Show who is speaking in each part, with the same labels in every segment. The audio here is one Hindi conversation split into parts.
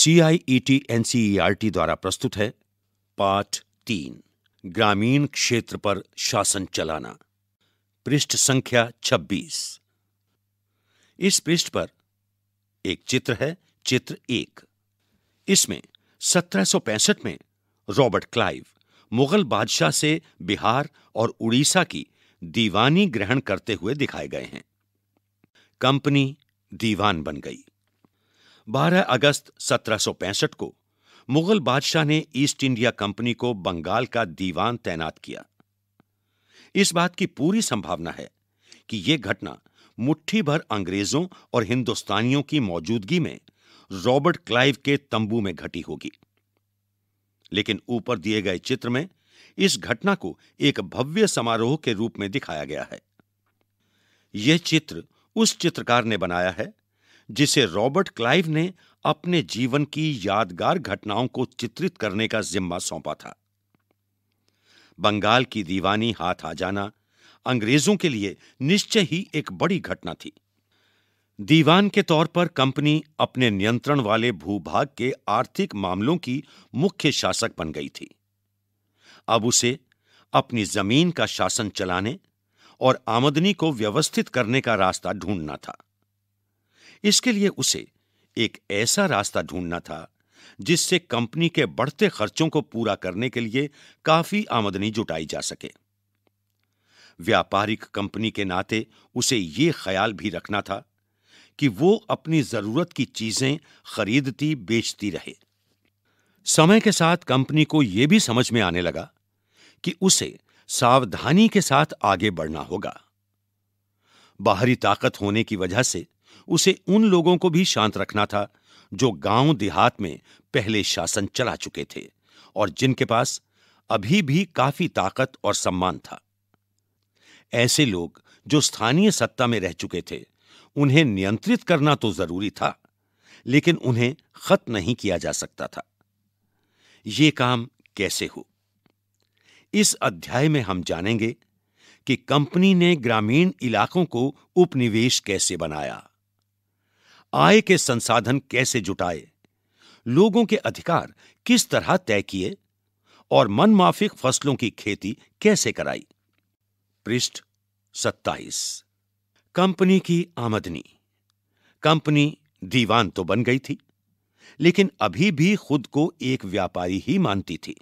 Speaker 1: C I E T N C E R T द्वारा प्रस्तुत है पाठ तीन ग्रामीण क्षेत्र पर शासन चलाना पृष्ठ संख्या 26 इस पृष्ठ पर एक चित्र है चित्र एक इसमें 1765 में रॉबर्ट क्लाइव मुगल बादशाह से बिहार और उड़ीसा की दीवानी ग्रहण करते हुए दिखाए गए हैं कंपनी दीवान बन गई 12 अगस्त 1765 को मुगल बादशाह ने ईस्ट इंडिया कंपनी को बंगाल का दीवान तैनात किया इस बात की पूरी संभावना है कि यह घटना मुट्ठी भर अंग्रेजों और हिंदुस्तानियों की मौजूदगी में रॉबर्ट क्लाइव के तंबू में घटी होगी लेकिन ऊपर दिए गए चित्र में इस घटना को एक भव्य समारोह के रूप में दिखाया गया है यह चित्र उस चित्रकार ने बनाया है जिसे रॉबर्ट क्लाइव ने अपने जीवन की यादगार घटनाओं को चित्रित करने का जिम्मा सौंपा था बंगाल की दीवानी हाथ आ जाना अंग्रेजों के लिए निश्चय ही एक बड़ी घटना थी दीवान के तौर पर कंपनी अपने नियंत्रण वाले भूभाग के आर्थिक मामलों की मुख्य शासक बन गई थी अब उसे अपनी जमीन का शासन चलाने और आमदनी को व्यवस्थित करने का रास्ता ढूंढना था इसके लिए उसे एक ऐसा रास्ता ढूंढना था जिससे कंपनी के बढ़ते खर्चों को पूरा करने के लिए काफी आमदनी जुटाई जा सके व्यापारिक कंपनी के नाते उसे यह ख्याल भी रखना था कि वो अपनी जरूरत की चीजें खरीदती बेचती रहे समय के साथ कंपनी को यह भी समझ में आने लगा कि उसे सावधानी के साथ आगे बढ़ना होगा बाहरी ताकत होने की वजह से उसे उन लोगों को भी शांत रखना था जो गांव देहात में पहले शासन चला चुके थे और जिनके पास अभी भी काफी ताकत और सम्मान था ऐसे लोग जो स्थानीय सत्ता में रह चुके थे उन्हें नियंत्रित करना तो जरूरी था लेकिन उन्हें खत्म नहीं किया जा सकता था ये काम कैसे हो इस अध्याय में हम जानेंगे कि कंपनी ने ग्रामीण इलाकों को उपनिवेश कैसे बनाया आय के संसाधन कैसे जुटाए लोगों के अधिकार किस तरह तय किए और मनमाफिक फसलों की खेती कैसे कराई पृष्ठ 27 कंपनी की आमदनी कंपनी दीवान तो बन गई थी लेकिन अभी भी खुद को एक व्यापारी ही मानती थी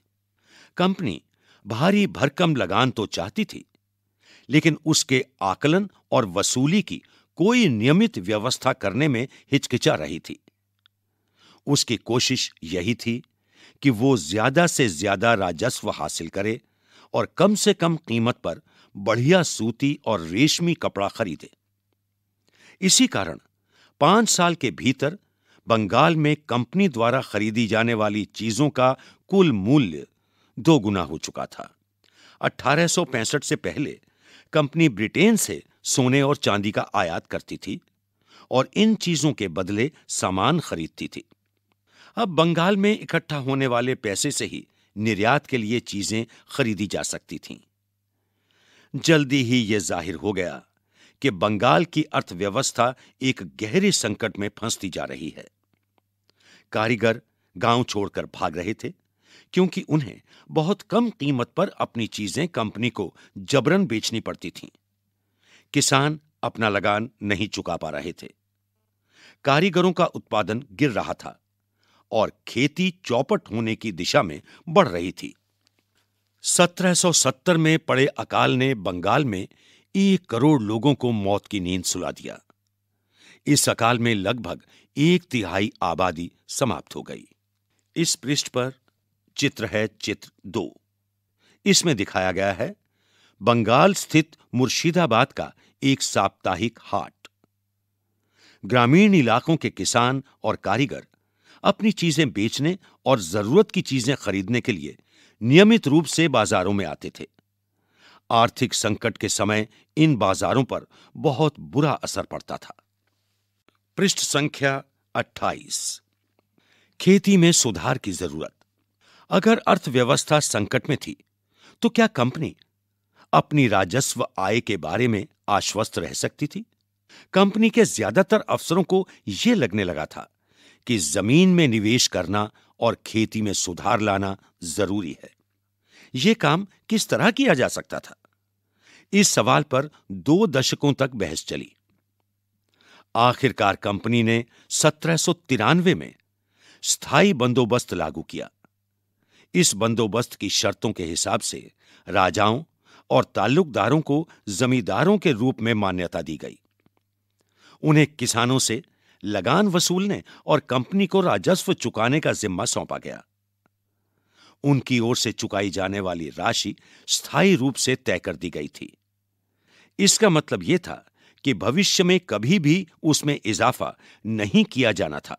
Speaker 1: कंपनी भारी भरकम लगान तो चाहती थी लेकिन उसके आकलन और वसूली की कोई नियमित व्यवस्था करने में हिचकिचा रही थी उसकी कोशिश यही थी कि वो ज्यादा से ज्यादा राजस्व हासिल करे और कम से कम कीमत पर बढ़िया सूती और रेशमी कपड़ा खरीदे इसी कारण पांच साल के भीतर बंगाल में कंपनी द्वारा खरीदी जाने वाली चीजों का कुल मूल्य दो गुना हो चुका था अठारह से पहले कंपनी ब्रिटेन से सोने और चांदी का आयात करती थी और इन चीजों के बदले सामान खरीदती थी अब बंगाल में इकट्ठा होने वाले पैसे से ही निर्यात के लिए चीजें खरीदी जा सकती थीं जल्दी ही यह जाहिर हो गया कि बंगाल की अर्थव्यवस्था एक गहरे संकट में फंसती जा रही है कारीगर गांव छोड़कर भाग रहे थे क्योंकि उन्हें बहुत कम कीमत पर अपनी चीजें कंपनी को जबरन बेचनी पड़ती थीं किसान अपना लगान नहीं चुका पा रहे थे कारीगरों का उत्पादन गिर रहा था और खेती चौपट होने की दिशा में बढ़ रही थी 1770 में पड़े अकाल ने बंगाल में एक करोड़ लोगों को मौत की नींद सुला दिया इस अकाल में लगभग एक तिहाई आबादी समाप्त हो गई इस पृष्ठ पर चित्र है चित्र दो इसमें दिखाया गया है बंगाल स्थित मुर्शिदाबाद का एक साप्ताहिक हाट ग्रामीण इलाकों के किसान और कारीगर अपनी चीजें बेचने और जरूरत की चीजें खरीदने के लिए नियमित रूप से बाजारों में आते थे आर्थिक संकट के समय इन बाजारों पर बहुत बुरा असर पड़ता था पृष्ठ संख्या 28 खेती में सुधार की जरूरत अगर अर्थव्यवस्था संकट में थी तो क्या कंपनी अपनी राजस्व आय के बारे में आश्वस्त रह सकती थी कंपनी के ज्यादातर अफसरों को यह लगने लगा था कि जमीन में निवेश करना और खेती में सुधार लाना जरूरी है यह काम किस तरह किया जा सकता था इस सवाल पर दो दशकों तक बहस चली आखिरकार कंपनी ने सत्रह में स्थायी बंदोबस्त लागू किया इस बंदोबस्त की शर्तों के हिसाब से राजाओं और ताल्लुकदारों को जमींदारों के रूप में मान्यता दी गई उन्हें किसानों से लगान वसूलने और कंपनी को राजस्व चुकाने का जिम्मा सौंपा गया उनकी ओर से चुकाई जाने वाली राशि स्थायी रूप से तय कर दी गई थी इसका मतलब यह था कि भविष्य में कभी भी उसमें इजाफा नहीं किया जाना था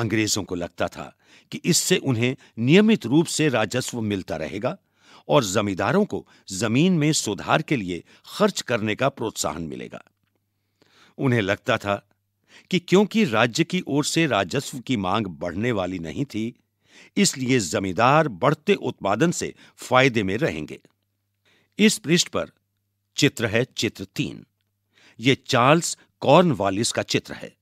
Speaker 1: अंग्रेजों को लगता था कि इससे उन्हें नियमित रूप से राजस्व मिलता रहेगा और जमींदारों को जमीन में सुधार के लिए खर्च करने का प्रोत्साहन मिलेगा उन्हें लगता था कि क्योंकि राज्य की ओर से राजस्व की मांग बढ़ने वाली नहीं थी इसलिए जमींदार बढ़ते उत्पादन से फायदे में रहेंगे इस पृष्ठ पर चित्र है चित्र तीन ये चार्ल्स कॉर्नवालिस का चित्र है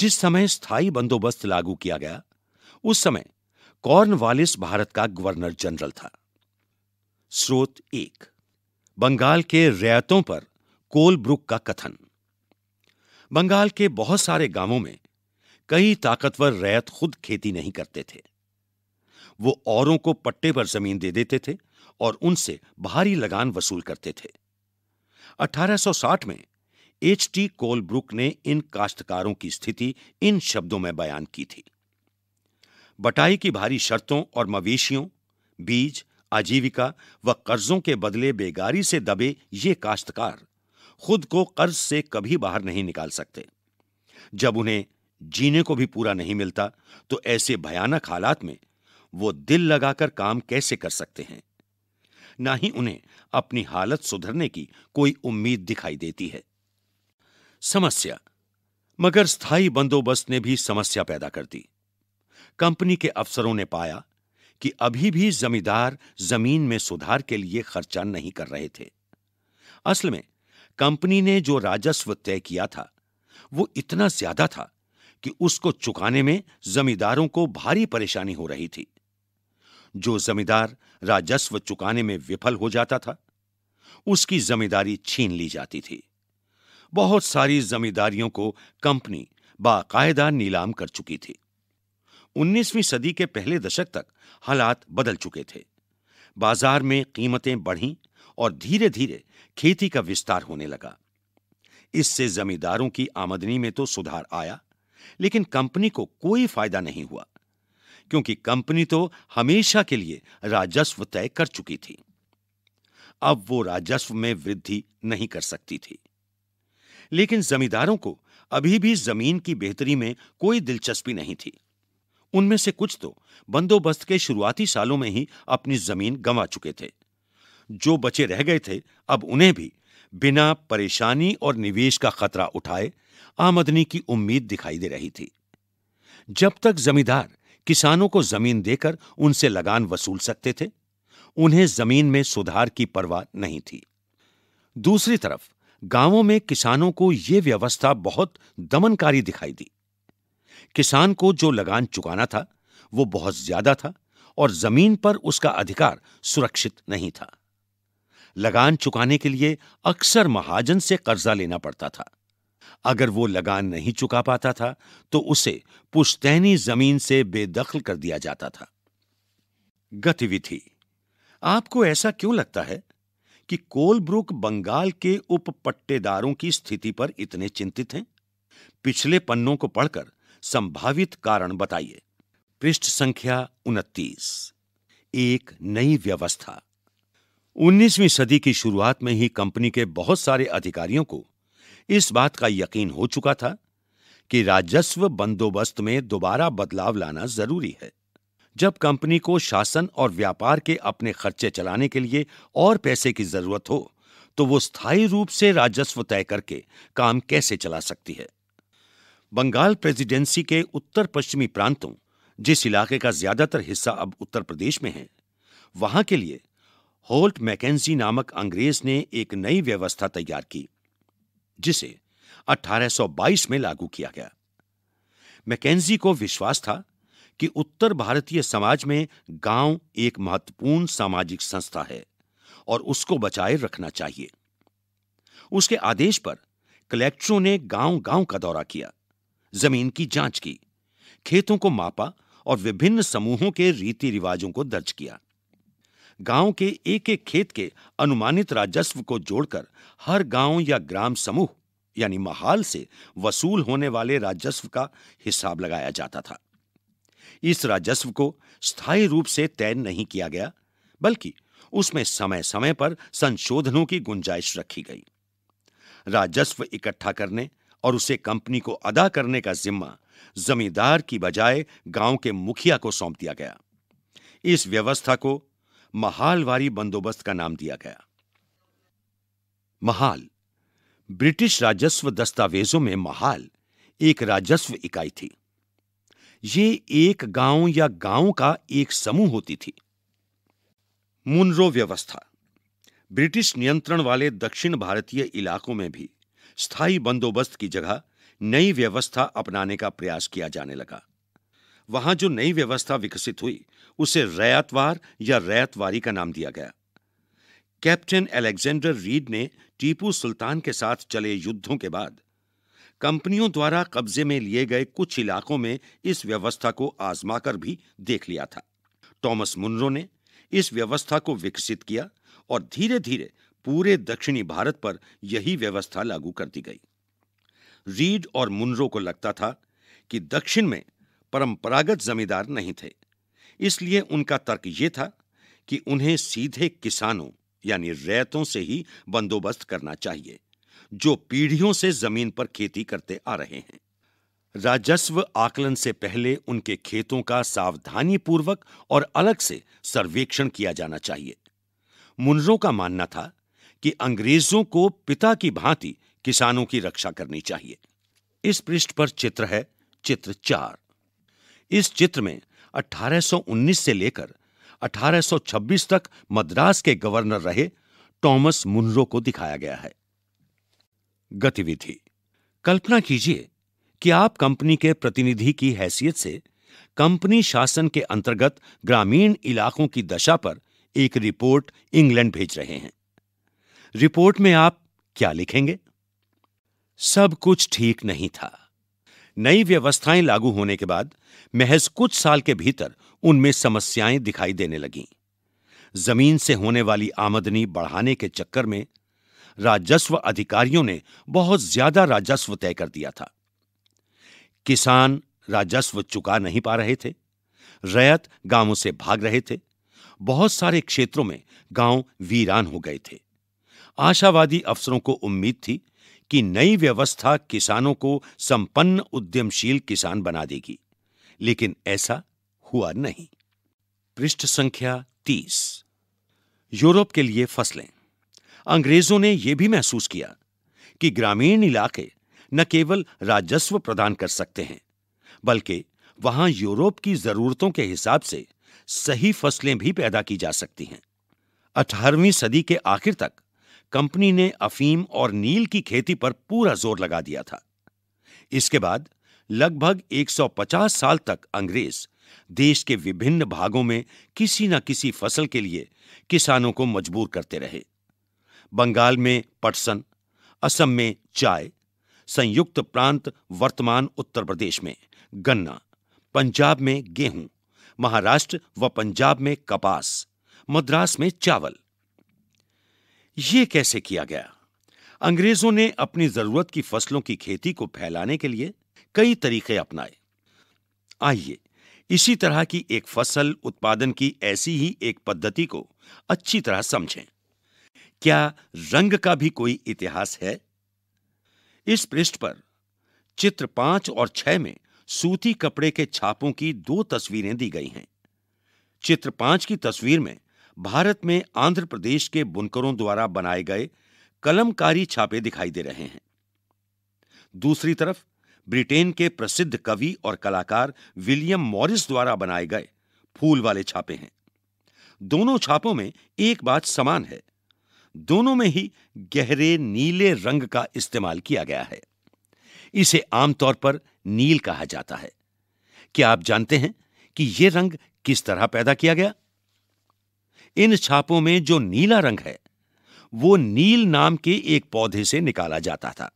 Speaker 1: जिस समय स्थायी बंदोबस्त लागू किया गया उस समय कॉर्नवालिस भारत का गवर्नर जनरल था स्रोत एक बंगाल के रैतों पर कोल ब्रुक का कथन बंगाल के बहुत सारे गांवों में कई ताकतवर रैत खुद खेती नहीं करते थे वो औरों को पट्टे पर जमीन दे देते थे और उनसे भारी लगान वसूल करते थे 1860 में एच टी कोलब्रुक ने इन काश्तकारों की स्थिति इन शब्दों में बयान की थी बटाई की भारी शर्तों और मवेशियों बीज आजीविका व कर्जों के बदले बेगारी से दबे ये काश्तकार खुद को कर्ज से कभी बाहर नहीं निकाल सकते जब उन्हें जीने को भी पूरा नहीं मिलता तो ऐसे भयानक हालात में वो दिल लगाकर काम कैसे कर सकते हैं ना ही उन्हें अपनी हालत सुधरने की कोई उम्मीद दिखाई देती है समस्या मगर स्थायी बंदोबस्त ने भी समस्या पैदा कर दी कंपनी के अफसरों ने पाया कि अभी भी जमींदार जमीन में सुधार के लिए खर्चा नहीं कर रहे थे असल में कंपनी ने जो राजस्व तय किया था वो इतना ज्यादा था कि उसको चुकाने में जमींदारों को भारी परेशानी हो रही थी जो जमींदार राजस्व चुकाने में विफल हो जाता था उसकी जमींदारी छीन ली जाती थी बहुत सारी जमींदारियों को कंपनी बाकायदा नीलाम कर चुकी थी 19वीं सदी के पहले दशक तक हालात बदल चुके थे बाजार में कीमतें बढ़ीं और धीरे धीरे खेती का विस्तार होने लगा इससे जमींदारों की आमदनी में तो सुधार आया लेकिन कंपनी को कोई फायदा नहीं हुआ क्योंकि कंपनी तो हमेशा के लिए राजस्व तय कर चुकी थी अब वो राजस्व में वृद्धि नहीं कर सकती थी लेकिन जमींदारों को अभी भी जमीन की बेहतरी में कोई दिलचस्पी नहीं थी उनमें से कुछ तो बंदोबस्त के शुरुआती सालों में ही अपनी जमीन गंवा चुके थे जो बचे रह गए थे अब उन्हें भी बिना परेशानी और निवेश का खतरा उठाए आमदनी की उम्मीद दिखाई दे रही थी जब तक जमींदार किसानों को जमीन देकर उनसे लगान वसूल सकते थे उन्हें जमीन में सुधार की परवाह नहीं थी दूसरी तरफ गांवों में किसानों को यह व्यवस्था बहुत दमनकारी दिखाई दी किसान को जो लगान चुकाना था वो बहुत ज्यादा था और जमीन पर उसका अधिकार सुरक्षित नहीं था लगान चुकाने के लिए अक्सर महाजन से कर्जा लेना पड़ता था अगर वो लगान नहीं चुका पाता था तो उसे पुश्तैनी जमीन से बेदखल कर दिया जाता था गतिविधि आपको ऐसा क्यों लगता है कि कोलब्रुक बंगाल के उप पट्टेदारों की स्थिति पर इतने चिंतित हैं पिछले पन्नों को पढ़कर संभावित कारण बताइए पृष्ठ संख्या उनतीस एक नई व्यवस्था 19वीं सदी की शुरुआत में ही कंपनी के बहुत सारे अधिकारियों को इस बात का यकीन हो चुका था कि राजस्व बंदोबस्त में दोबारा बदलाव लाना जरूरी है जब कंपनी को शासन और व्यापार के अपने खर्चे चलाने के लिए और पैसे की जरूरत हो तो वो स्थायी रूप से राजस्व तय करके काम कैसे चला सकती है बंगाल प्रेसिडेंसी के उत्तर पश्चिमी प्रांतों जिस इलाके का ज्यादातर हिस्सा अब उत्तर प्रदेश में है वहां के लिए होल्ट मैकेजी नामक अंग्रेज ने एक नई व्यवस्था तैयार की जिसे 1822 में लागू किया गया मैकेजी को विश्वास था कि उत्तर भारतीय समाज में गांव एक महत्वपूर्ण सामाजिक संस्था है और उसको बचाए रखना चाहिए उसके आदेश पर कलेक्टरों ने गांव गांव का दौरा किया जमीन की जांच की खेतों को मापा और विभिन्न समूहों के रीति रिवाजों को दर्ज किया गांव के एक एक खेत के अनुमानित राजस्व को जोड़कर हर गांव या ग्राम समूह यानी महाल से वसूल होने वाले राजस्व का हिसाब लगाया जाता था इस राजस्व को स्थायी रूप से तय नहीं किया गया बल्कि उसमें समय समय पर संशोधनों की गुंजाइश रखी गई राजस्व इकट्ठा करने और उसे कंपनी को अदा करने का जिम्मा जमींदार की बजाय गांव के मुखिया को सौंप दिया गया इस व्यवस्था को महालवारी बंदोबस्त का नाम दिया गया महाल ब्रिटिश राजस्व दस्तावेजों में महाल एक राजस्व इकाई थी ये एक गांव या गांव का एक समूह होती थी मुनरो व्यवस्था ब्रिटिश नियंत्रण वाले दक्षिण भारतीय इलाकों में भी स्थायी बंदोबस्त की जगह नई व्यवस्था अपनाने का प्रयास किया जाने लगा वहां जो नई व्यवस्था विकसित हुई उसे रैयतवार या रैयतवारी का नाम दिया गया कैप्टन अलेक्जेंडर रीड ने टीपू सुल्तान के साथ चले युद्धों के बाद कंपनियों द्वारा कब्जे में लिए गए कुछ इलाकों में इस व्यवस्था को आजमाकर भी देख लिया था टॉमस मुनरो ने इस व्यवस्था को विकसित किया और धीरे धीरे पूरे दक्षिणी भारत पर यही व्यवस्था लागू कर दी गई रीड और मुनरो को लगता था कि दक्षिण में परंपरागत जमींदार नहीं थे इसलिए उनका तर्क यह था कि उन्हें सीधे किसानों यानी रैतों से ही बंदोबस्त करना चाहिए जो पीढ़ियों से जमीन पर खेती करते आ रहे हैं राजस्व आकलन से पहले उनके खेतों का सावधानी पूर्वक और अलग से सर्वेक्षण किया जाना चाहिए मुनरों का मानना था कि अंग्रेजों को पिता की भांति किसानों की रक्षा करनी चाहिए इस पृष्ठ पर चित्र है चित्र चार इस चित्र में 1819 से लेकर 1826 तक मद्रास के गवर्नर रहे टॉमस मुनरो को दिखाया गया है गतिविधि कल्पना कीजिए कि आप कंपनी के प्रतिनिधि की हैसियत से कंपनी शासन के अंतर्गत ग्रामीण इलाकों की दशा पर एक रिपोर्ट इंग्लैंड भेज रहे हैं रिपोर्ट में आप क्या लिखेंगे सब कुछ ठीक नहीं था नई व्यवस्थाएं लागू होने के बाद महज कुछ साल के भीतर उनमें समस्याएं दिखाई देने लगीं जमीन से होने वाली आमदनी बढ़ाने के चक्कर में राजस्व अधिकारियों ने बहुत ज्यादा राजस्व तय कर दिया था किसान राजस्व चुका नहीं पा रहे थे रैयत गांवों से भाग रहे थे बहुत सारे क्षेत्रों में गांव वीरान हो गए थे आशावादी अफसरों को उम्मीद थी कि नई व्यवस्था किसानों को संपन्न उद्यमशील किसान बना देगी लेकिन ऐसा हुआ नहीं पृष्ठ संख्या तीस यूरोप के लिए फसलें अंग्रेजों ने यह भी महसूस किया कि ग्रामीण इलाके न केवल राजस्व प्रदान कर सकते हैं बल्कि वहां यूरोप की जरूरतों के हिसाब से सही फसलें भी पैदा की जा सकती हैं 18वीं सदी के आखिर तक कंपनी ने अफीम और नील की खेती पर पूरा जोर लगा दिया था इसके बाद लगभग 150 साल तक अंग्रेज देश के विभिन्न भागों में किसी न किसी फसल के लिए किसानों को मजबूर करते रहे बंगाल में पटसन असम में चाय संयुक्त प्रांत वर्तमान उत्तर प्रदेश में गन्ना पंजाब में गेहूं महाराष्ट्र व पंजाब में कपास मद्रास में चावल ये कैसे किया गया अंग्रेजों ने अपनी जरूरत की फसलों की खेती को फैलाने के लिए कई तरीके अपनाए आइए इसी तरह की एक फसल उत्पादन की ऐसी ही एक पद्धति को अच्छी तरह समझें क्या रंग का भी कोई इतिहास है इस पृष्ठ पर चित्र पांच और छह में सूती कपड़े के छापों की दो तस्वीरें दी गई हैं चित्र पांच की तस्वीर में भारत में आंध्र प्रदेश के बुनकरों द्वारा बनाए गए कलमकारी छापे दिखाई दे रहे हैं दूसरी तरफ ब्रिटेन के प्रसिद्ध कवि और कलाकार विलियम मॉरिस द्वारा बनाए गए फूल वाले छापे हैं दोनों छापों में एक बात समान है दोनों में ही गहरे नीले रंग का इस्तेमाल किया गया है इसे आमतौर पर नील कहा जाता है क्या आप जानते हैं कि यह रंग किस तरह पैदा किया गया इन छापों में जो नीला रंग है वो नील नाम के एक पौधे से निकाला जाता था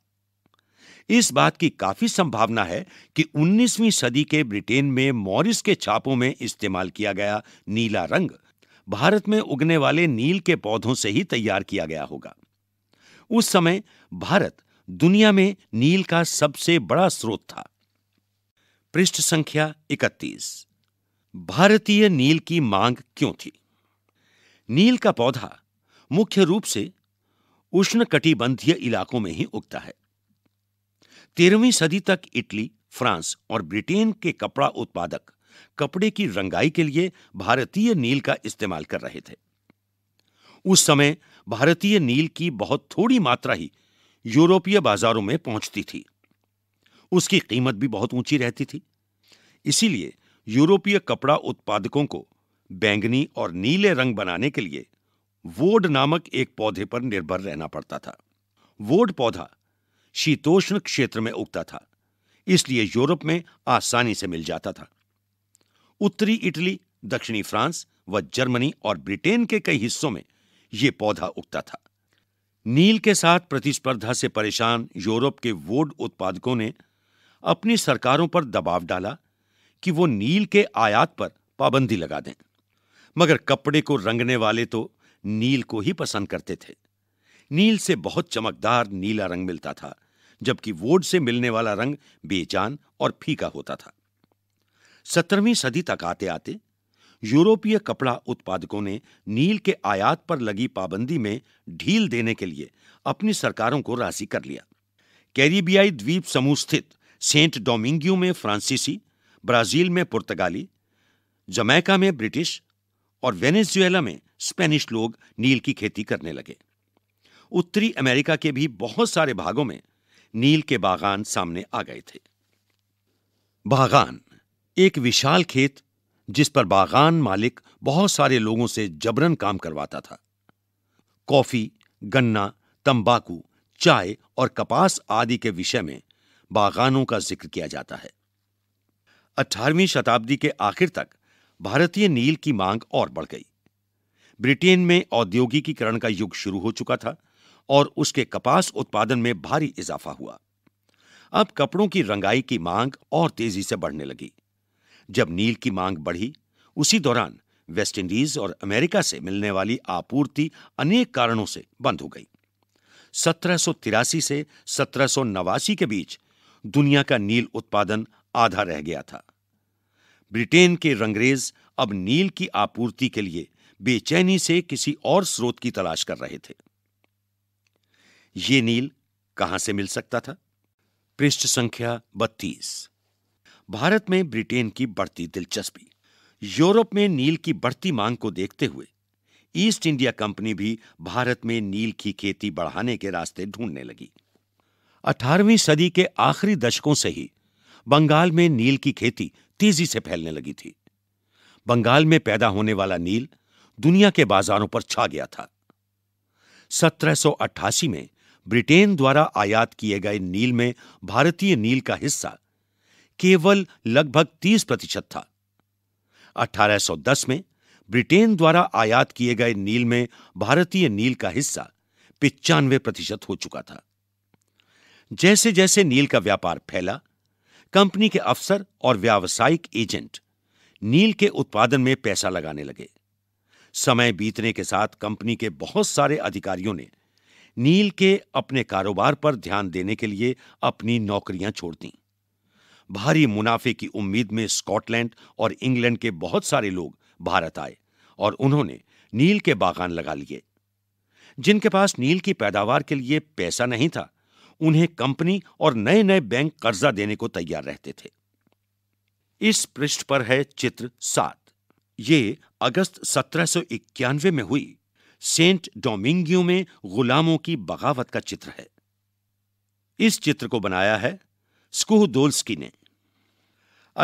Speaker 1: इस बात की काफी संभावना है कि 19वीं सदी के ब्रिटेन में मॉरिस के छापों में इस्तेमाल किया गया नीला रंग भारत में उगने वाले नील के पौधों से ही तैयार किया गया होगा उस समय भारत दुनिया में नील का सबसे बड़ा स्रोत था पृष्ठ संख्या 31 भारतीय नील की मांग क्यों थी नील का पौधा मुख्य रूप से उष्णकटिबंधीय इलाकों में ही उगता है तेरहवीं सदी तक इटली फ्रांस और ब्रिटेन के कपड़ा उत्पादक कपड़े की रंगाई के लिए भारतीय नील का इस्तेमाल कर रहे थे उस समय भारतीय नील की बहुत थोड़ी मात्रा ही यूरोपीय बाजारों में पहुंचती थी उसकी कीमत भी बहुत ऊंची रहती थी इसीलिए यूरोपीय कपड़ा उत्पादकों को बैंगनी और नीले रंग बनाने के लिए वोड नामक एक पौधे पर निर्भर रहना पड़ता था वोड पौधा शीतोष्ण क्षेत्र में उगता था इसलिए यूरोप में आसानी से मिल जाता था उत्तरी इटली दक्षिणी फ्रांस व जर्मनी और ब्रिटेन के कई हिस्सों में यह पौधा उगता था नील के साथ प्रतिस्पर्धा से परेशान यूरोप के वोड उत्पादकों ने अपनी सरकारों पर दबाव डाला कि वो नील के आयात पर पाबंदी लगा दें मगर कपड़े को रंगने वाले तो नील को ही पसंद करते थे नील से बहुत चमकदार नीला रंग मिलता था जबकि वोड से मिलने वाला रंग बेजान और फीका होता था सत्रहवीं सदी तक आते आते यूरोपीय कपड़ा उत्पादकों ने नील के आयात पर लगी पाबंदी में ढील देने के लिए अपनी सरकारों को राजी कर लिया कैरिबियाई द्वीप समूह स्थित सेंट डोमिंग में फ्रांसीसी ब्राजील में पुर्तगाली जमैका में ब्रिटिश और वेनेजुएला में स्पेनिश लोग नील की खेती करने लगे उत्तरी अमेरिका के भी बहुत सारे भागों में नील के बागान सामने आ गए थे बागान एक विशाल खेत जिस पर बागान मालिक बहुत सारे लोगों से जबरन काम करवाता था कॉफी गन्ना तंबाकू चाय और कपास आदि के विषय में बागानों का जिक्र किया जाता है 18वीं शताब्दी के आखिर तक भारतीय नील की मांग और बढ़ गई ब्रिटेन में औद्योगिकीकरण का युग शुरू हो चुका था और उसके कपास उत्पादन में भारी इजाफा हुआ अब कपड़ों की रंगाई की मांग और तेजी से बढ़ने लगी जब नील की मांग बढ़ी उसी दौरान वेस्टइंडीज और अमेरिका से मिलने वाली आपूर्ति अनेक कारणों से बंद हो गई सत्रह से सत्रह के बीच दुनिया का नील उत्पादन आधा रह गया था ब्रिटेन के रंगरेज अब नील की आपूर्ति के लिए बेचैनी से किसी और स्रोत की तलाश कर रहे थे ये नील कहां से मिल सकता था पृष्ठ संख्या बत्तीस भारत में ब्रिटेन की बढ़ती दिलचस्पी यूरोप में नील की बढ़ती मांग को देखते हुए ईस्ट इंडिया कंपनी भी भारत में नील की खेती बढ़ाने के रास्ते ढूंढने लगी 18वीं सदी के आखिरी दशकों से ही बंगाल में नील की खेती तेजी से फैलने लगी थी बंगाल में पैदा होने वाला नील दुनिया के बाजारों पर छा गया था 1788 में ब्रिटेन द्वारा आयात किए गए नील में भारतीय नील का हिस्सा केवल लगभग 30 प्रतिशत था 1810 में ब्रिटेन द्वारा आयात किए गए नील में भारतीय नील का हिस्सा पिचानवे प्रतिशत हो चुका था जैसे जैसे नील का व्यापार फैला कंपनी के अफसर और व्यावसायिक एजेंट नील के उत्पादन में पैसा लगाने लगे समय बीतने के साथ कंपनी के बहुत सारे अधिकारियों ने नील के अपने कारोबार पर ध्यान देने के लिए अपनी नौकरियां छोड़ दी भारी मुनाफे की उम्मीद में स्कॉटलैंड और इंग्लैंड के बहुत सारे लोग भारत आए और उन्होंने नील के बागान लगा लिए जिनके पास नील की पैदावार के लिए पैसा नहीं था उन्हें कंपनी और नए नए बैंक कर्जा देने को तैयार रहते थे इस पृष्ठ पर है चित्र सात ये अगस्त 1791 में हुई सेंट डोमिंगियो में गुलामों की बगावत का चित्र है इस चित्र को बनाया है स्कूहदोल्सकी ने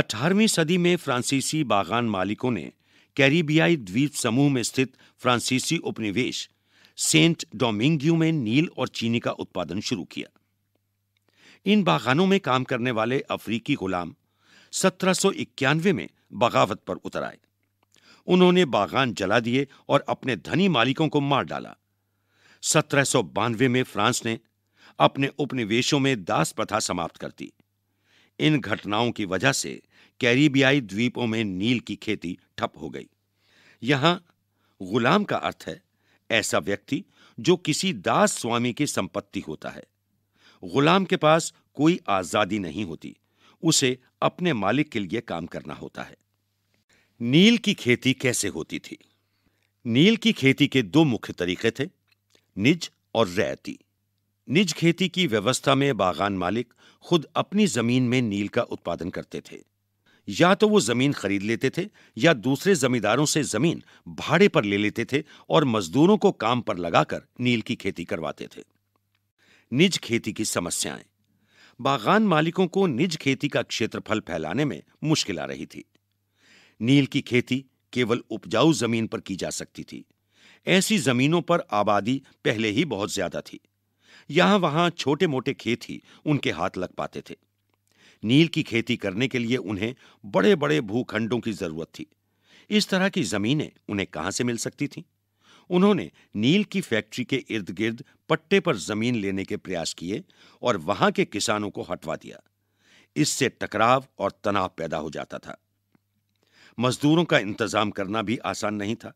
Speaker 1: 18वीं सदी में फ्रांसीसी बागान मालिकों ने कैरिबियाई द्वीप समूह में स्थित फ्रांसीसी उपनिवेश सेंट डोमिंगियो में नील और चीनी का उत्पादन शुरू किया इन बागानों में काम करने वाले अफ्रीकी गुलाम सत्रह में बगावत पर उतर आए उन्होंने बागान जला दिए और अपने धनी मालिकों को मार डाला सत्रह में फ्रांस ने अपने उपनिवेशों में दास प्रथा समाप्त कर दी इन घटनाओं की वजह से कैरिबियाई द्वीपों में नील की खेती ठप हो गई यहां गुलाम का अर्थ है ऐसा व्यक्ति जो किसी दास स्वामी की संपत्ति होता है गुलाम के पास कोई आजादी नहीं होती उसे अपने मालिक के लिए काम करना होता है नील की खेती कैसे होती थी नील की खेती के दो मुख्य तरीके थे निज और रैती निज खेती की व्यवस्था में बागान मालिक खुद अपनी जमीन में नील का उत्पादन करते थे या तो वो जमीन खरीद लेते थे या दूसरे जमींदारों से जमीन भाड़े पर ले लेते थे और मजदूरों को काम पर लगाकर नील की खेती करवाते थे निज खेती की समस्याएं बागान मालिकों को निज खेती का क्षेत्रफल फैलाने में मुश्किल आ रही थी नील की खेती केवल उपजाऊ जमीन पर की जा सकती थी ऐसी जमीनों पर आबादी पहले ही बहुत ज्यादा थी यहां वहां छोटे मोटे खेत ही उनके हाथ लग पाते थे नील की खेती करने के लिए उन्हें बड़े बड़े भूखंडों की जरूरत थी इस तरह की जमीनें उन्हें कहां से मिल सकती थीं उन्होंने नील की फैक्ट्री के इर्द गिर्द पट्टे पर जमीन लेने के प्रयास किए और वहां के किसानों को हटवा दिया इससे टकराव और तनाव पैदा हो जाता था मजदूरों का इंतजाम करना भी आसान नहीं था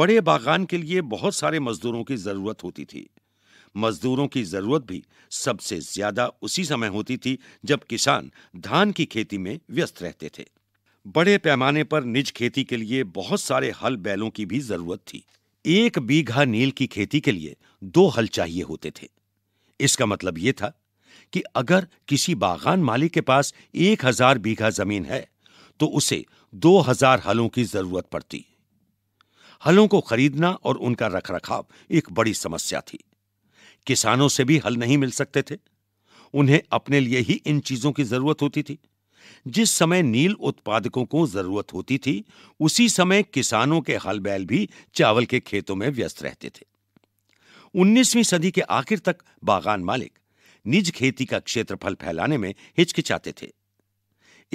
Speaker 1: बड़े बागान के लिए बहुत सारे मजदूरों की जरूरत होती थी मजदूरों की जरूरत भी सबसे ज्यादा उसी समय होती थी जब किसान धान की खेती में व्यस्त रहते थे बड़े पैमाने पर निज खेती के लिए बहुत सारे हल बैलों की भी जरूरत थी एक बीघा नील की खेती के लिए दो हल चाहिए होते थे इसका मतलब यह था कि अगर किसी बागान मालिक के पास एक हजार बीघा जमीन है तो उसे दो हजार हलों की जरूरत पड़ती हलों को खरीदना और उनका रखरखाव एक बड़ी समस्या थी किसानों से भी हल नहीं मिल सकते थे उन्हें अपने लिए ही इन चीजों की जरूरत होती थी जिस समय नील उत्पादकों को जरूरत होती थी उसी समय किसानों के हल बैल भी चावल के खेतों में व्यस्त रहते थे 19वीं सदी के आखिर तक बागान मालिक निज खेती का क्षेत्रफल फैलाने में हिचकिचाते थे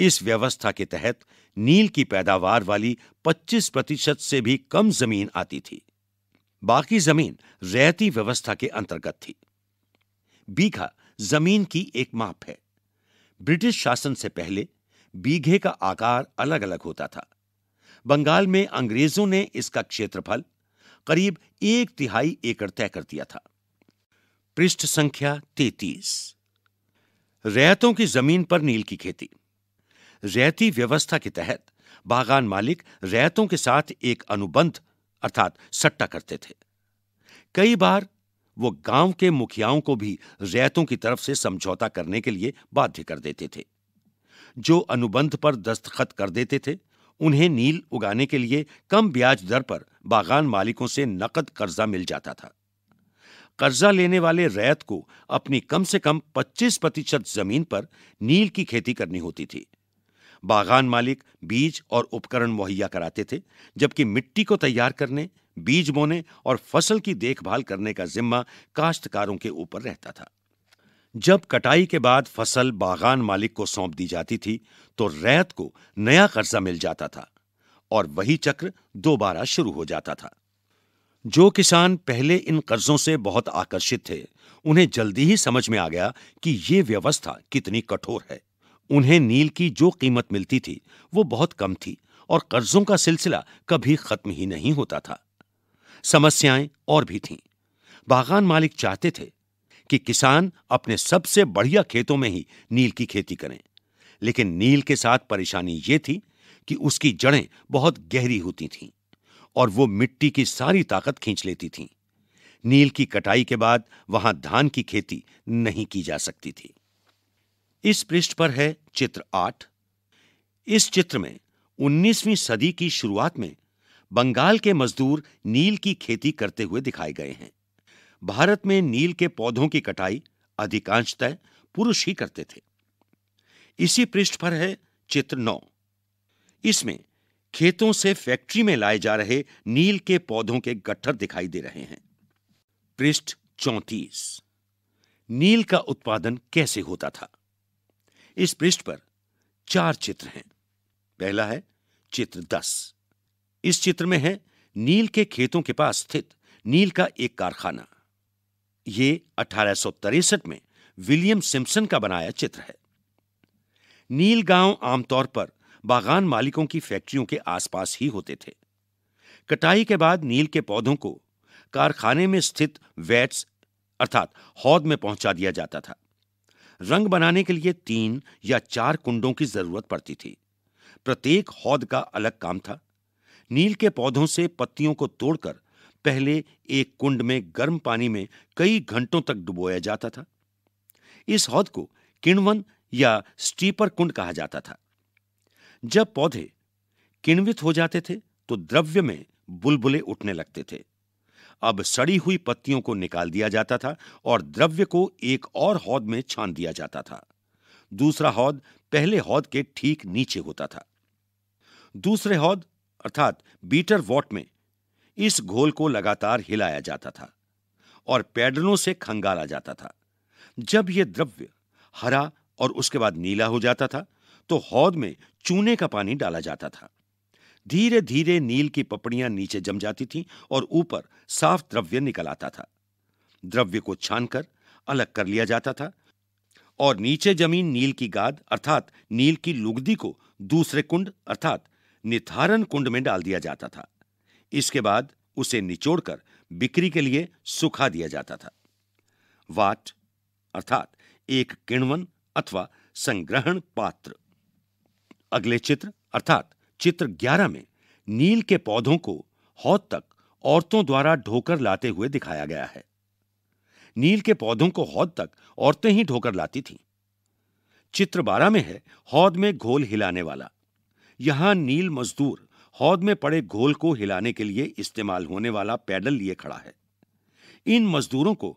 Speaker 1: इस व्यवस्था के तहत नील की पैदावार वाली 25 प्रतिशत से भी कम जमीन आती थी बाकी जमीन रैती व्यवस्था के अंतर्गत थी बीघा जमीन की एक माप है ब्रिटिश शासन से पहले बीघे का आकार अलग अलग होता था बंगाल में अंग्रेजों ने इसका क्षेत्रफल करीब एक तिहाई एकड़ तय कर दिया था पृष्ठ संख्या तैतीस रैतों की जमीन पर नील की खेती रैती व्यवस्था के तहत बागान मालिक रैतों के साथ एक अनुबंध अर्थात सट्टा करते थे कई बार वो गांव के मुखियाओं को भी रैतों की तरफ से समझौता करने के लिए बाध्य कर देते थे जो अनुबंध पर दस्तखत कर देते थे उन्हें नील उगाने के लिए कम ब्याज दर पर बागान मालिकों से नकद कर्जा मिल जाता था कर्जा लेने वाले रैत को अपनी कम से कम 25 प्रतिशत जमीन पर नील की खेती करनी होती थी बागान मालिक बीज और उपकरण मुहैया कराते थे जबकि मिट्टी को तैयार करने बीज बोने और फसल की देखभाल करने का जिम्मा काश्तकारों के ऊपर रहता था जब कटाई के बाद फसल बागान मालिक को सौंप दी जाती थी तो रैत को नया कर्जा मिल जाता था और वही चक्र दोबारा शुरू हो जाता था जो किसान पहले इन कर्जों से बहुत आकर्षित थे उन्हें जल्दी ही समझ में आ गया कि ये व्यवस्था कितनी कठोर है उन्हें नील की जो कीमत मिलती थी वो बहुत कम थी और कर्जों का सिलसिला कभी खत्म ही नहीं होता था समस्याएं और भी थीं बागान मालिक चाहते थे कि किसान अपने सबसे बढ़िया खेतों में ही नील की खेती करें लेकिन नील के साथ परेशानी ये थी कि उसकी जड़ें बहुत गहरी होती थीं और वो मिट्टी की सारी ताकत खींच लेती थीं नील की कटाई के बाद वहां धान की खेती नहीं की जा सकती थी इस पृष्ठ पर है चित्र आठ इस चित्र में 19वीं सदी की शुरुआत में बंगाल के मजदूर नील की खेती करते हुए दिखाए गए हैं भारत में नील के पौधों की कटाई अधिकांशतः पुरुष ही करते थे इसी पृष्ठ पर है चित्र नौ इसमें खेतों से फैक्ट्री में लाए जा रहे नील के पौधों के गट्ठर दिखाई दे रहे हैं पृष्ठ चौंतीस नील का उत्पादन कैसे होता था इस पृष्ठ पर चार चित्र हैं पहला है चित्र दस इस चित्र में है नील के खेतों के पास स्थित नील का एक कारखाना ये अठारह में विलियम सिम्पसन का बनाया चित्र है नील गांव आमतौर पर बागान मालिकों की फैक्ट्रियों के आसपास ही होते थे कटाई के बाद नील के पौधों को कारखाने में स्थित वैट्स अर्थात हौद में पहुंचा दिया जाता था रंग बनाने के लिए तीन या चार कुंडों की जरूरत पड़ती थी प्रत्येक हौद का अलग काम था नील के पौधों से पत्तियों को तोड़कर पहले एक कुंड में गर्म पानी में कई घंटों तक डुबोया जाता था इस हौद को किणवन या स्टीपर कुंड कहा जाता था जब पौधे किण्वित हो जाते थे तो द्रव्य में बुलबुले उठने लगते थे अब सड़ी हुई पत्तियों को निकाल दिया जाता था और द्रव्य को एक और हौद में छान दिया जाता था दूसरा हौद पहले हौद के ठीक नीचे होता था दूसरे हौद अर्थात बीटर वॉट में इस घोल को लगातार हिलाया जाता था और पैडलों से खंगाला जाता था जब यह द्रव्य हरा और उसके बाद नीला हो जाता था तो हौद में चूने का पानी डाला जाता था धीरे धीरे नील की पपड़ियां नीचे जम जाती थीं और ऊपर साफ द्रव्य निकल आता था द्रव्य को छानकर अलग कर लिया जाता था और नीचे जमीन नील की गाद अर्थात नील की लुगदी को दूसरे कुंड अर्थात निथारन कुंड में डाल दिया जाता था इसके बाद उसे निचोड़कर बिक्री के लिए सुखा दिया जाता था वाट अर्थात एक किणवन अथवा संग्रहण पात्र अगले चित्र अर्थात चित्र 11 में नील के पौधों को हौद तक औरतों द्वारा ढोकर लाते हुए दिखाया गया है नील के पौधों को हौद तक औरतें ही ढोकर लाती थीं चित्र 12 में है हौद में घोल हिलाने वाला यहां नील मजदूर हौद में पड़े घोल को हिलाने के लिए इस्तेमाल होने वाला पैडल लिए खड़ा है इन मजदूरों को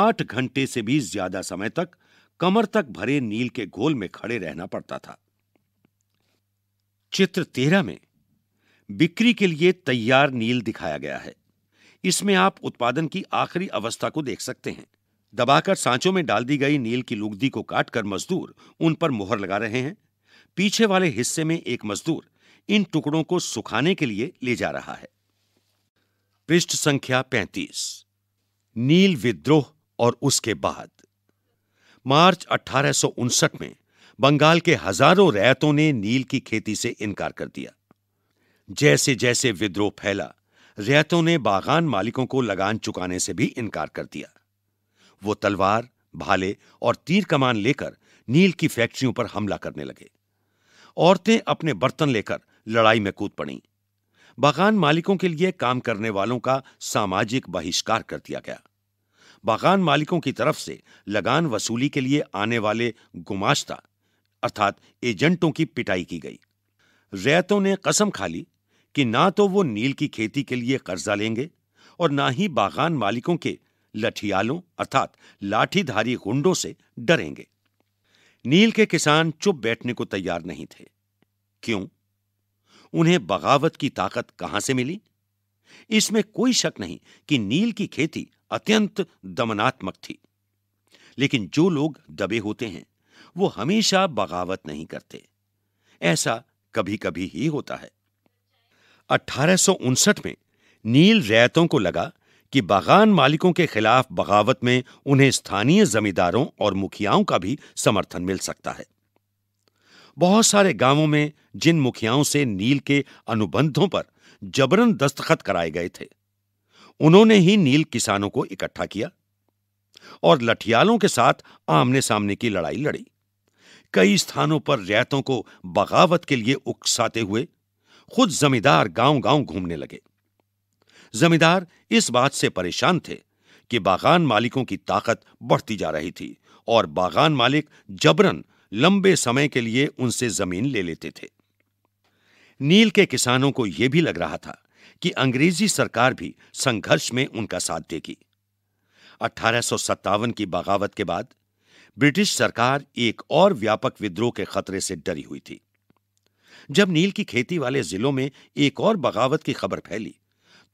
Speaker 1: आठ घंटे से भी ज्यादा समय तक कमर तक भरे नील के घोल में खड़े रहना पड़ता था चित्र तेरह में बिक्री के लिए तैयार नील दिखाया गया है इसमें आप उत्पादन की आखिरी अवस्था को देख सकते हैं दबाकर सांचों में डाल दी गई नील की लुगदी को काटकर मजदूर उन पर मोहर लगा रहे हैं पीछे वाले हिस्से में एक मजदूर इन टुकड़ों को सुखाने के लिए ले जा रहा है पृष्ठ संख्या 35 नील विद्रोह और उसके बाद मार्च अठारह में बंगाल के हजारों रैतों ने नील की खेती से इनकार कर दिया जैसे जैसे विद्रोह फैला रैतों ने बागान मालिकों को लगान चुकाने से भी इनकार कर दिया वो तलवार भाले और तीर कमान लेकर नील की फैक्ट्रियों पर हमला करने लगे औरतें अपने बर्तन लेकर लड़ाई में कूद पड़ी बागान मालिकों के लिए काम करने वालों का सामाजिक बहिष्कार कर दिया गया बागान मालिकों की तरफ से लगान वसूली के लिए आने वाले गुमाश्ता अर्थात एजेंटों की पिटाई की गई रैतों ने कसम खा ली कि ना तो वो नील की खेती के लिए कर्जा लेंगे और ना ही बागान मालिकों के लठियालों अर्थात लाठीधारी गुंडों से डरेंगे नील के किसान चुप बैठने को तैयार नहीं थे क्यों उन्हें बगावत की ताकत कहां से मिली इसमें कोई शक नहीं कि नील की खेती अत्यंत दमनात्मक थी लेकिन जो लोग दबे होते हैं वो हमेशा बगावत नहीं करते ऐसा कभी कभी ही होता है अठारह में नील रैतों को लगा कि बागान मालिकों के खिलाफ बगावत में उन्हें स्थानीय जमींदारों और मुखियाओं का भी समर्थन मिल सकता है बहुत सारे गांवों में जिन मुखियाओं से नील के अनुबंधों पर जबरन दस्तखत कराए गए थे उन्होंने ही नील किसानों को इकट्ठा किया और लठियालों के साथ आमने सामने की लड़ाई लड़ी कई स्थानों पर रियातों को बगावत के लिए उकसाते हुए खुद जमींदार गांव-गांव घूमने लगे जमींदार इस बात से परेशान थे कि बागान मालिकों की ताकत बढ़ती जा रही थी और बागान मालिक जबरन लंबे समय के लिए उनसे जमीन ले लेते थे नील के किसानों को यह भी लग रहा था कि अंग्रेजी सरकार भी संघर्ष में उनका साथ देगी अठारह की बगावत के बाद ब्रिटिश सरकार एक और व्यापक विद्रोह के खतरे से डरी हुई थी जब नील की खेती वाले जिलों में एक और बगावत की खबर फैली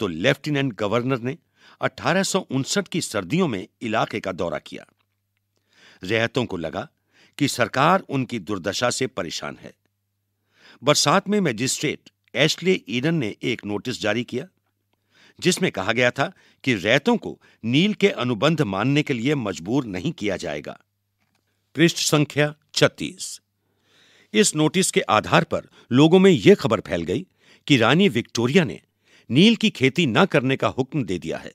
Speaker 1: तो लेफ्टिनेंट गवर्नर ने अठारह की सर्दियों में इलाके का दौरा किया रियायतों को लगा कि सरकार उनकी दुर्दशा से परेशान है बरसात में मजिस्ट्रेट एशले ईडन ने एक नोटिस जारी किया जिसमें कहा गया था कि रैतों को नील के अनुबंध मानने के लिए मजबूर नहीं किया जाएगा पृष्ठ संख्या छत्तीस इस नोटिस के आधार पर लोगों में यह खबर फैल गई कि रानी विक्टोरिया ने नील की खेती न करने का हुक्म दे दिया है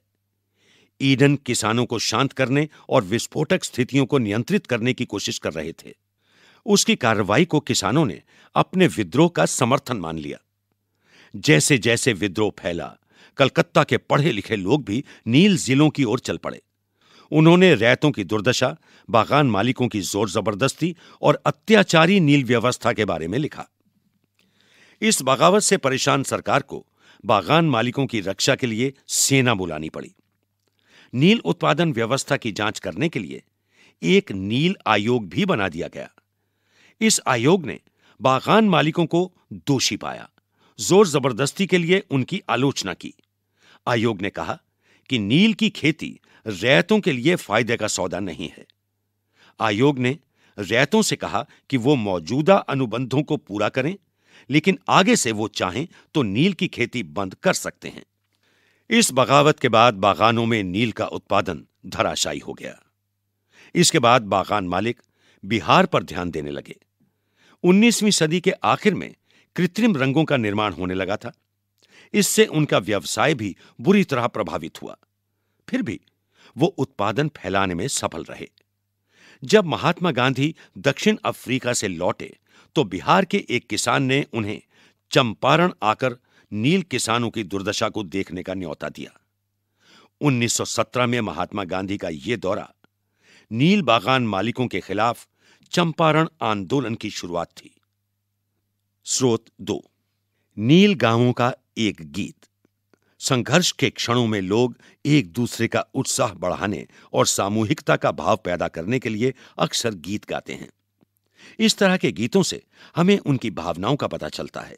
Speaker 1: ईडन किसानों को शांत करने और विस्फोटक स्थितियों को नियंत्रित करने की कोशिश कर रहे थे उसकी कार्रवाई को किसानों ने अपने विद्रोह का समर्थन मान लिया जैसे जैसे विद्रोह फैला कलकत्ता के पढ़े लिखे लोग भी नील जिलों की ओर चल पड़े उन्होंने रैतों की दुर्दशा बागान मालिकों की जोर जबरदस्ती और अत्याचारी नील व्यवस्था के बारे में लिखा इस बगावत से परेशान सरकार को बागान मालिकों की रक्षा के लिए सेना बुलानी पड़ी नील उत्पादन व्यवस्था की जांच करने के लिए एक नील आयोग भी बना दिया गया इस आयोग ने बागान मालिकों को दोषी पाया जोर जबरदस्ती के लिए उनकी आलोचना की आयोग ने कहा कि नील की खेती रैतों के लिए फायदे का सौदा नहीं है आयोग ने रैतों से कहा कि वो मौजूदा अनुबंधों को पूरा करें लेकिन आगे से वो चाहें तो नील की खेती बंद कर सकते हैं इस बगावत के बाद बागानों में नील का उत्पादन धराशायी हो गया इसके बाद बागान मालिक बिहार पर ध्यान देने लगे 19वीं सदी के आखिर में कृत्रिम रंगों का निर्माण होने लगा था इससे उनका व्यवसाय भी बुरी तरह प्रभावित हुआ फिर भी वो उत्पादन फैलाने में सफल रहे जब महात्मा गांधी दक्षिण अफ्रीका से लौटे तो बिहार के एक किसान ने उन्हें चंपारण आकर नील किसानों की दुर्दशा को देखने का न्यौता दिया 1917 में महात्मा गांधी का यह दौरा नील बागान मालिकों के खिलाफ चंपारण आंदोलन की शुरुआत थी स्रोत दो नील गांवों का एक गीत संघर्ष के क्षणों में लोग एक दूसरे का उत्साह बढ़ाने और सामूहिकता का भाव पैदा करने के लिए अक्सर गीत गाते हैं इस तरह के गीतों से हमें उनकी भावनाओं का पता चलता है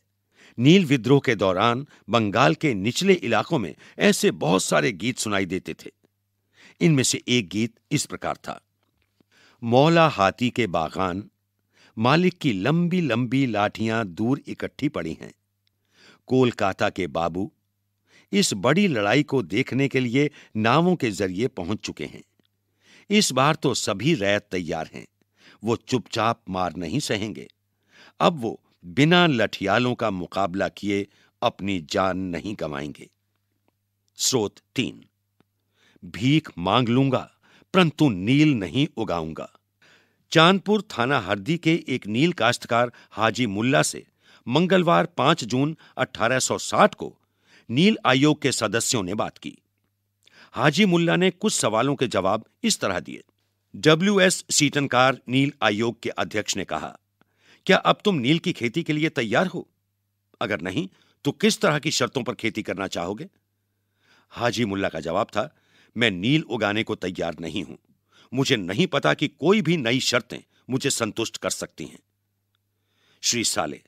Speaker 1: नील विद्रोह के दौरान बंगाल के निचले इलाकों में ऐसे बहुत सारे गीत सुनाई देते थे इनमें से एक गीत इस प्रकार था मौला हाथी के बागान मालिक की लंबी लंबी लाठियां दूर इकट्ठी पड़ी हैं कोलकाता के बाबू इस बड़ी लड़ाई को देखने के लिए नावों के जरिए पहुंच चुके हैं इस बार तो सभी रैत तैयार हैं वो चुपचाप मार नहीं सहेंगे अब वो बिना लठियालों का मुकाबला किए अपनी जान नहीं गंवाएंगे स्रोत तीन भीख मांग लूंगा परंतु नील नहीं उगाऊंगा चांदपुर थाना हरदी के एक नील काश्तकार हाजी मुल्ला से मंगलवार 5 जून 1860 को नील आयोग के सदस्यों ने बात की हाजी मुल्ला ने कुछ सवालों के जवाब इस तरह दिए डब्ल्यू एस सीटनकार नील आयोग के अध्यक्ष ने कहा क्या अब तुम नील की खेती के लिए तैयार हो अगर नहीं तो किस तरह की शर्तों पर खेती करना चाहोगे हाजी मुल्ला का जवाब था मैं नील उगाने को तैयार नहीं हूं मुझे नहीं पता कि कोई भी नई शर्तें मुझे संतुष्ट कर सकती हैं श्री साले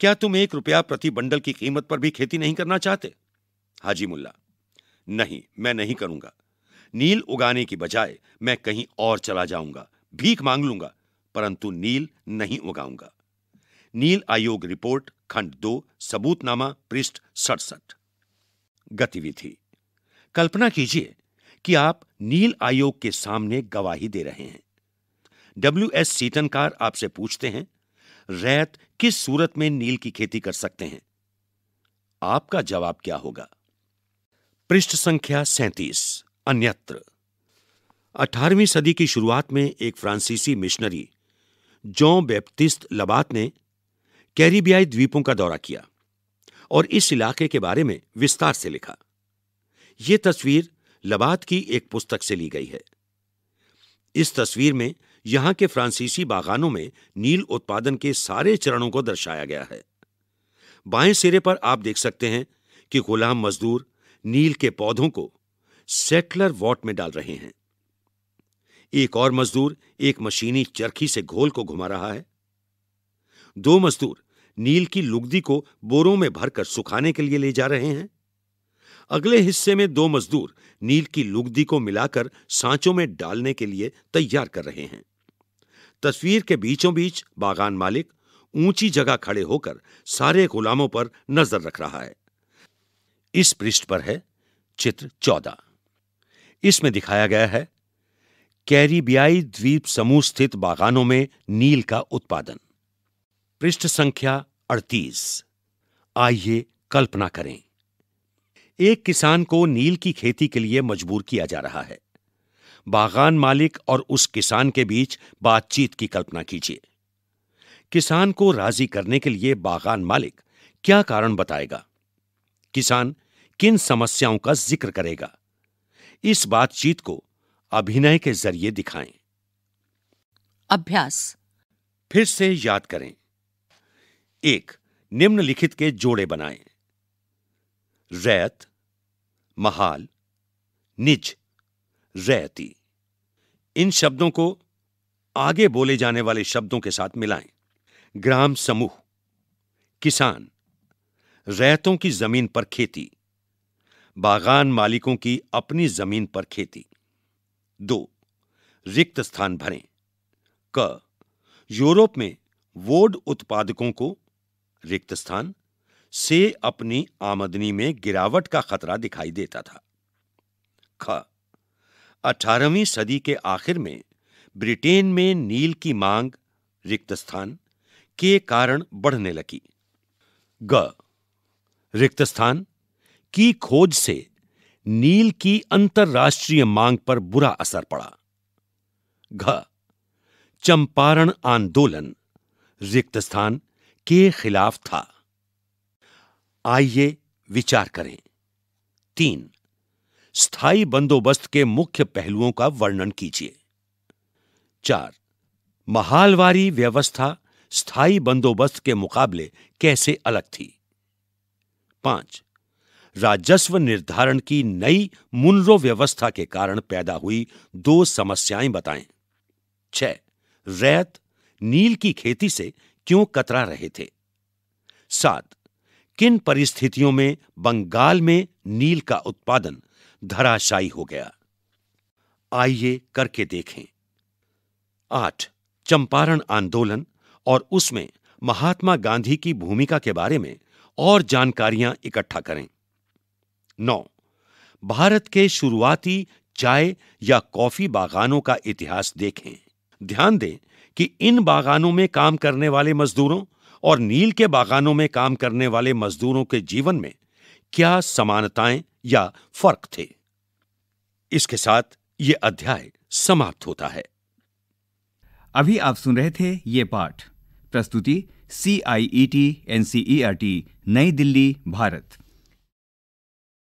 Speaker 1: क्या तुम एक रुपया प्रति बंडल की कीमत पर भी खेती नहीं करना चाहते हाजी मुल्ला नहीं मैं नहीं करूंगा नील उगाने की बजाय मैं कहीं और चला जाऊंगा भीख मांग लूंगा परंतु नील नहीं उगाऊंगा नील आयोग रिपोर्ट खंड दो सबूतनामा पृष्ठ सड़सठ गतिविधि कल्पना कीजिए कि आप नील आयोग के सामने गवाही दे रहे हैं डब्ल्यू एस सीटनकार आपसे पूछते हैं रैत किस सूरत में नील की खेती कर सकते हैं आपका जवाब क्या होगा पृष्ठ संख्या सैतीस अन्यत्र 18वीं सदी की शुरुआत में एक फ्रांसीसी मिशनरी जॉ बेप्टिस्ट लबात ने कैरिबियाई द्वीपों का दौरा किया और इस इलाके के बारे में विस्तार से लिखा यह तस्वीर लबात की एक पुस्तक से ली गई है इस तस्वीर में यहाँ के फ्रांसीसी बागानों में नील उत्पादन के सारे चरणों को दर्शाया गया है बाएं सिरे पर आप देख सकते हैं कि गुलाम मजदूर नील के पौधों को सेटलर वॉट में डाल रहे हैं एक और मजदूर एक मशीनी चरखी से घोल को घुमा रहा है दो मजदूर नील की लुगदी को बोरों में भरकर सुखाने के लिए ले जा रहे हैं अगले हिस्से में दो मजदूर नील की लुगदी को मिलाकर सांचों में डालने के लिए तैयार कर रहे हैं तस्वीर के बीचों बीच बागान मालिक ऊंची जगह खड़े होकर सारे गुलामों पर नजर रख रहा है इस पृष्ठ पर है चित्र चौदह इसमें दिखाया गया है कैरिबियाई द्वीप समूह स्थित बागानों में नील का उत्पादन पृष्ठ संख्या अड़तीस आइए कल्पना करें एक किसान को नील की खेती के लिए मजबूर किया जा रहा है बागान मालिक और उस किसान के बीच बातचीत की कल्पना कीजिए किसान को राजी करने के लिए बागान मालिक क्या कारण बताएगा किसान किन समस्याओं का जिक्र करेगा इस बातचीत को अभिनय के जरिए दिखाएं अभ्यास फिर से याद करें एक निम्नलिखित के जोड़े बनाएं रैत महाल निज रहती इन शब्दों को आगे बोले जाने वाले शब्दों के साथ मिलाएं ग्राम समूह किसान रैतों की जमीन पर खेती बागान मालिकों की अपनी जमीन पर खेती दो रिक्त स्थान भरें क यूरोप में वोड उत्पादकों को रिक्त स्थान से अपनी आमदनी में गिरावट का खतरा दिखाई देता था ख 18वीं सदी के आखिर में ब्रिटेन में नील की मांग रिक्त स्थान के कारण बढ़ने लगी ग रिक्त स्थान की खोज से नील की अंतर्राष्ट्रीय मांग पर बुरा असर पड़ा घ चंपारण आंदोलन रिक्त स्थान के खिलाफ था आइए विचार करें तीन स्थायी बंदोबस्त के मुख्य पहलुओं का वर्णन कीजिए चार महालवारी व्यवस्था स्थायी बंदोबस्त के मुकाबले कैसे अलग थी पांच राजस्व निर्धारण की नई मुनरो व्यवस्था के कारण पैदा हुई दो समस्याएं बताएं छह रैत नील की खेती से क्यों कतरा रहे थे सात किन परिस्थितियों में बंगाल में नील का उत्पादन धराशायी हो गया आइए करके देखें आठ चंपारण आंदोलन और उसमें महात्मा गांधी की भूमिका के बारे में और जानकारियां इकट्ठा करें नौ भारत के शुरुआती चाय या कॉफी बागानों का इतिहास देखें ध्यान दें कि इन बागानों में काम करने वाले मजदूरों और नील के बागानों में काम करने वाले मजदूरों के जीवन में क्या समानताएं या फर्क थे इसके साथ ये अध्याय समाप्त होता है अभी आप सुन रहे थे ये पाठ प्रस्तुति C I E T N C E R T Nai Delhi Bharat